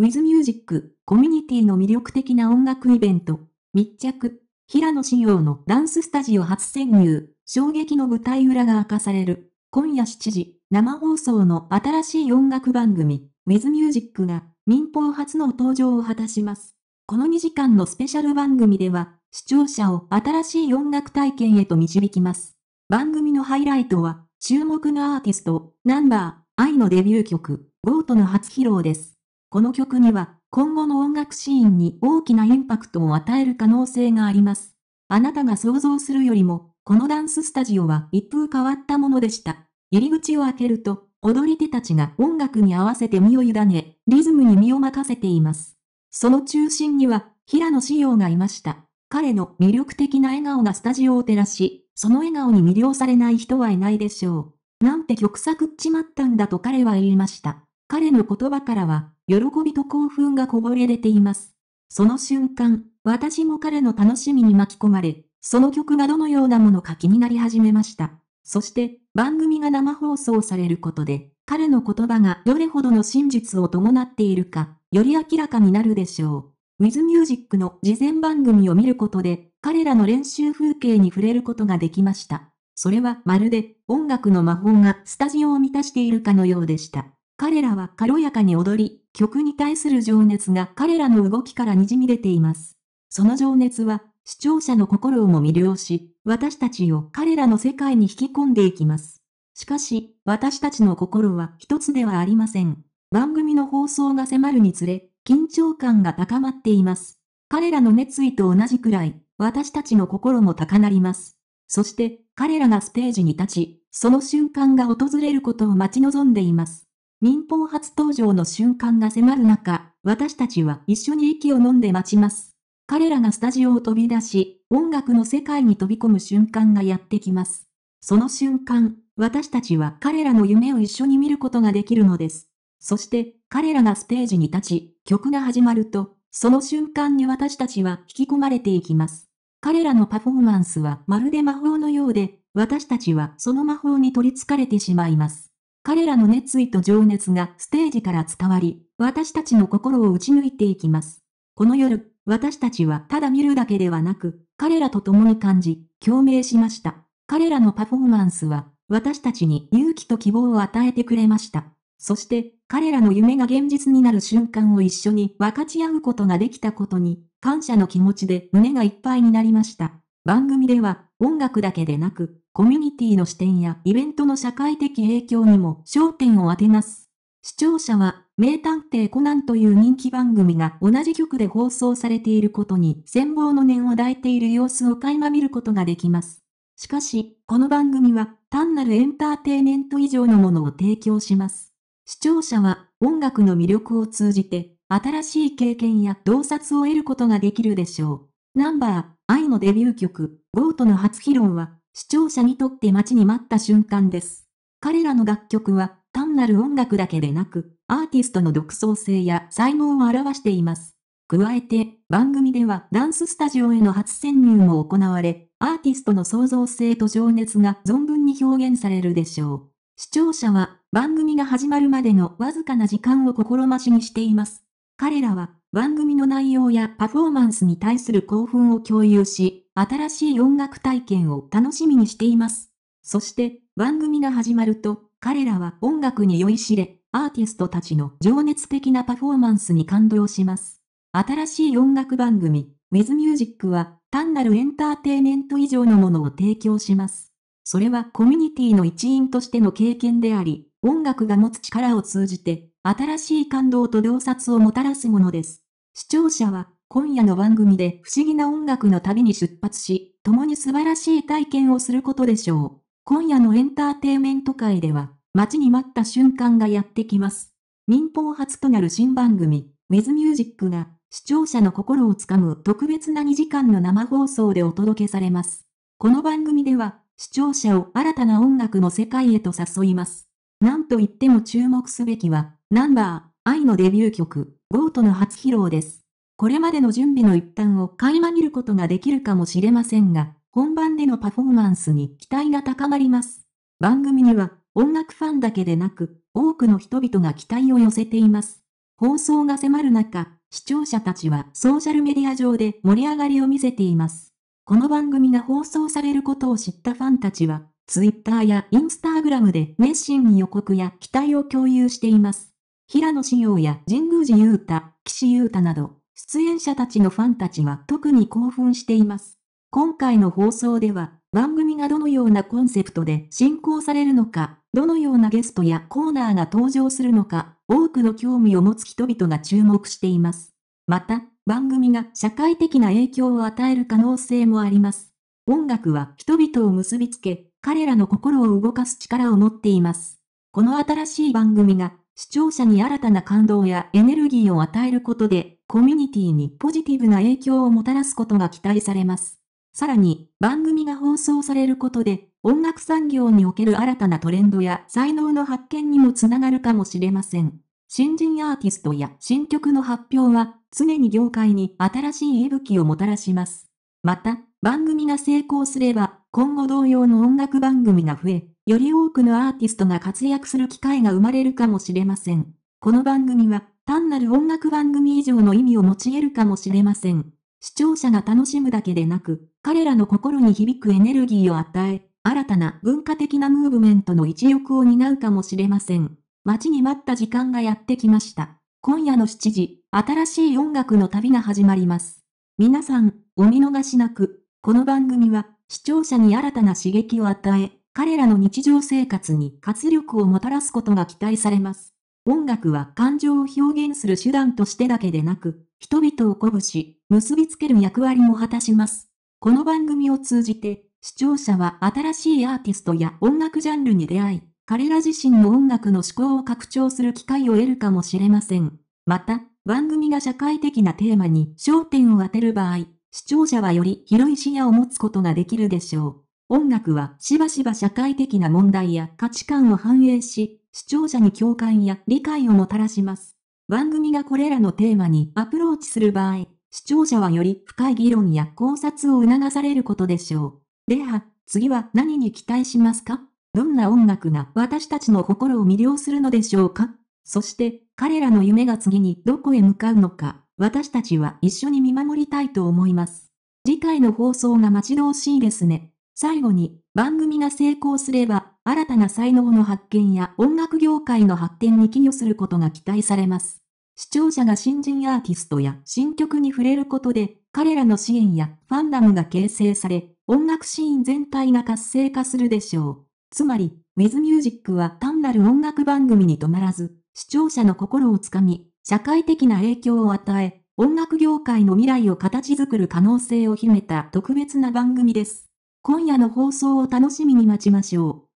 ウィズミュージック、コミュニティの魅力的な音楽イベント、密着、平野紫耀のダンススタジオ初潜入、衝撃の舞台裏が明かされる。今夜7時、生放送の新しい音楽番組、ウィズミュージックが民放初の登場を果たします。この2時間のスペシャル番組では、視聴者を新しい音楽体験へと導きます。番組のハイライトは、注目のアーティスト、ナンバー、愛のデビュー曲、ゴートの初披露です。この曲には、今後の音楽シーンに大きなインパクトを与える可能性があります。あなたが想像するよりも、このダンススタジオは一風変わったものでした。入り口を開けると、踊り手たちが音楽に合わせて身を委ね、リズムに身を任せています。その中心には、平野紫耀がいました。彼の魅力的な笑顔がスタジオを照らし、その笑顔に魅了されない人はいないでしょう。なんて曲作っちまったんだと彼は言いました。彼の言葉からは、喜びと興奮がこぼれ出ています。その瞬間、私も彼の楽しみに巻き込まれ、その曲がどのようなものか気になり始めました。そして、番組が生放送されることで、彼の言葉がどれほどの真実を伴っているか、より明らかになるでしょう。w i ズミ Music の事前番組を見ることで、彼らの練習風景に触れることができました。それはまるで音楽の魔法がスタジオを満たしているかのようでした。彼らは軽やかに踊り、曲に対する情熱が彼らの動きから滲み出ています。その情熱は、視聴者の心をも魅了し、私たちを彼らの世界に引き込んでいきます。しかし、私たちの心は一つではありません。番組の放送が迫るにつれ、緊張感が高まっています。彼らの熱意と同じくらい、私たちの心も高鳴ります。そして、彼らがステージに立ち、その瞬間が訪れることを待ち望んでいます。民放初登場の瞬間が迫る中、私たちは一緒に息を飲んで待ちます。彼らがスタジオを飛び出し、音楽の世界に飛び込む瞬間がやってきます。その瞬間、私たちは彼らの夢を一緒に見ることができるのです。そして、彼らがステージに立ち、曲が始まると、その瞬間に私たちは引き込まれていきます。彼らのパフォーマンスはまるで魔法のようで、私たちはその魔法に取りつかれてしまいます。彼らの熱意と情熱がステージから伝わり、私たちの心を打ち抜いていきます。この夜、私たちはただ見るだけではなく、彼らと共に感じ、共鳴しました。彼らのパフォーマンスは、私たちに勇気と希望を与えてくれました。そして、彼らの夢が現実になる瞬間を一緒に分かち合うことができたことに、感謝の気持ちで胸がいっぱいになりました。番組では、音楽だけでなく、コミュニティの視点やイベントの社会的影響にも焦点を当てます。視聴者は、名探偵コナンという人気番組が同じ曲で放送されていることに戦望の念を抱いている様子を垣間見ることができます。しかし、この番組は単なるエンターテイメント以上のものを提供します。視聴者は音楽の魅力を通じて新しい経験や洞察を得ることができるでしょう。ナンバー、愛のデビュー曲、ゴートの初披露は視聴者にとって待ちに待った瞬間です。彼らの楽曲は単なる音楽だけでなく、アーティストの独創性や才能を表しています。加えて、番組ではダンススタジオへの初潜入も行われ、アーティストの創造性と情熱が存分に表現されるでしょう。視聴者は番組が始まるまでのわずかな時間を心待ちにしています。彼らは番組の内容やパフォーマンスに対する興奮を共有し、新しい音楽体験を楽しみにしています。そして、番組が始まると、彼らは音楽に酔いしれ、アーティストたちの情熱的なパフォーマンスに感動します。新しい音楽番組、With Music は、単なるエンターテイメント以上のものを提供します。それはコミュニティの一員としての経験であり、音楽が持つ力を通じて、新しい感動と洞察をもたらすものです。視聴者は今夜の番組で不思議な音楽の旅に出発し、共に素晴らしい体験をすることでしょう。今夜のエンターテイメント界では、待ちに待った瞬間がやってきます。民放初となる新番組、ウェズミュージックが、視聴者の心をつかむ特別な2時間の生放送でお届けされます。この番組では、視聴者を新たな音楽の世界へと誘います。なんといっても注目すべきは、ナンバー、愛のデビュー曲、ボートの初披露です。これまでの準備の一端を垣間見ることができるかもしれませんが、本番でのパフォーマンスに期待が高まります。番組には音楽ファンだけでなく、多くの人々が期待を寄せています。放送が迫る中、視聴者たちはソーシャルメディア上で盛り上がりを見せています。この番組が放送されることを知ったファンたちは、Twitter や Instagram で熱心に予告や期待を共有しています。平野紫耀や神宮寺勇太、岸優太など、出演者たちのファンたちは特に興奮しています。今回の放送では、番組がどのようなコンセプトで進行されるのか、どのようなゲストやコーナーが登場するのか、多くの興味を持つ人々が注目しています。また、番組が社会的な影響を与える可能性もあります。音楽は人々を結びつけ、彼らの心を動かす力を持っています。この新しい番組が視聴者に新たな感動やエネルギーを与えることで、コミュニティにポジティブな影響をもたらすことが期待されます。さらに、番組が放送されることで、音楽産業における新たなトレンドや才能の発見にもつながるかもしれません。新人アーティストや新曲の発表は、常に業界に新しい息吹をもたらします。また、番組が成功すれば、今後同様の音楽番組が増え、より多くのアーティストが活躍する機会が生まれるかもしれません。この番組は単なる音楽番組以上の意味を持ち得るかもしれません。視聴者が楽しむだけでなく、彼らの心に響くエネルギーを与え、新たな文化的なムーブメントの一翼を担うかもしれません。待ちに待った時間がやってきました。今夜の7時、新しい音楽の旅が始まります。皆さん、お見逃しなく。この番組は、視聴者に新たな刺激を与え、彼らの日常生活に活力をもたらすことが期待されます。音楽は感情を表現する手段としてだけでなく、人々を鼓舞し、結びつける役割も果たします。この番組を通じて、視聴者は新しいアーティストや音楽ジャンルに出会い、彼ら自身の音楽の思考を拡張する機会を得るかもしれません。また、番組が社会的なテーマに焦点を当てる場合、視聴者はより広い視野を持つことができるでしょう。音楽はしばしば社会的な問題や価値観を反映し、視聴者に共感や理解をもたらします。番組がこれらのテーマにアプローチする場合、視聴者はより深い議論や考察を促されることでしょう。では、次は何に期待しますかどんな音楽が私たちの心を魅了するのでしょうかそして、彼らの夢が次にどこへ向かうのか私たちは一緒に見守りたいと思います。次回の放送が待ち遠しいですね。最後に、番組が成功すれば、新たな才能の発見や音楽業界の発展に寄与することが期待されます。視聴者が新人アーティストや新曲に触れることで、彼らの支援やファンダムが形成され、音楽シーン全体が活性化するでしょう。つまり、w i ズミ Music は単なる音楽番組に止まらず、視聴者の心をつかみ、社会的な影響を与え、音楽業界の未来を形作る可能性を秘めた特別な番組です。今夜の放送を楽しみに待ちましょう。